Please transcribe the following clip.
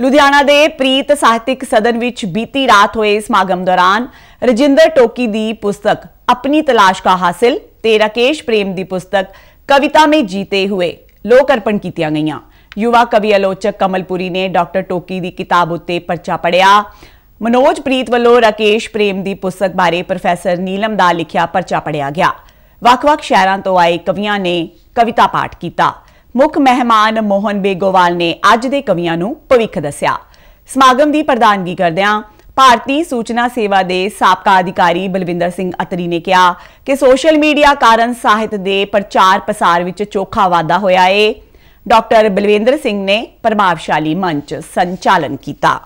ਲੁਧਿਆਣਾ ਦੇ ਪ੍ਰੀਤ ਸਾਹਿਤਿਕ ਸਦਨ ਵਿੱਚ ਬੀਤੀ ਰਾਤ ਹੋਏ ਸਮਾਗਮ ਦੌਰਾਨ ਰਜਿੰਦਰ ਟੋਕੀ ਦੀ ਪੁਸਤਕ ਆਪਣੀ ਤਲਾਸ਼ ਦਾ ਹਾਸਿਲ ਤੇ ਰਕੇਸ਼ ਪ੍ਰੇਮ ਦੀ ਪੁਸਤਕ ਕਵਿਤਾ ਮੇ ਜੀਤੇ ਹੋਏ ਲੋਕ ਅਰਪਣ ਕੀਤੀਆਂ ਗਈਆਂ ਯੁਵਾ ਕਵੀ ਆਲੋਚਕ ਕਮਲਪੁਰੀ ਨੇ ਡਾਕਟਰ ਟੋਕੀ ਦੀ ਕਿਤਾਬ ਉੱਤੇ ਪਰਚਾ ਪੜਿਆ ਮਨੋਜ ਪ੍ਰੀਤ ਵੱਲੋਂ ਰਕੇਸ਼ ਪ੍ਰੇਮ ਦੀ ਪੁਸਤਕ ਬਾਰੇ ਪ੍ਰੋਫੈਸਰ ਨੀਲਮ ਦਾ ਲਿਖਿਆ ਪਰਚਾ ਪੜਿਆ ਗਿਆ ਵੱਖ-ਵੱਖ ਸ਼ਹਿਰਾਂ ਤੋਂ ਆਏ ਕਵੀਆਂ ਨੇ ਕਵਿਤਾ ਪਾਠ ਕੀਤਾ ਮੁੱਖ ਮਹਿਮਾਨ ਮੋਹਨ ਬੇਗੋਵਾਲ ਨੇ ਅੱਜ ਦੇ ਕਵੀਆਂ ਨੂੰ ਭਵਿੱਖ ਦੱਸਿਆ ਸਮਾਗਮ ਦੀ ਪ੍ਰਧਾਨਗੀ ਕਰਦਿਆਂ ਭਾਰਤੀ ਸੂਚਨਾ ਸੇਵਾ ਦੇ ਸਾਬਕਾ ਅਧਿਕਾਰੀ ਬਲਵਿੰਦਰ ਸਿੰਘ ਅਤਰੀ ਨੇ ਕਿਹਾ ਕਿ ਸੋਸ਼ਲ ਮੀਡੀਆ ਕਾਰਨ ਸਾਹਿਤ ਦੇ ਪ੍ਰਚਾਰ ਪ੍ਰਸਾਰ ਵਿੱਚ ਚੋਖਾ ਵਾਧਾ ਹੋਇਆ ਏ ਡਾਕਟਰ ਬਲਵਿੰਦਰ ਸਿੰਘ ਨੇ ਪ੍ਰਭਾਵਸ਼ਾਲੀ ਮੰਚ ਸੰਚਾਲਨ ਕੀਤਾ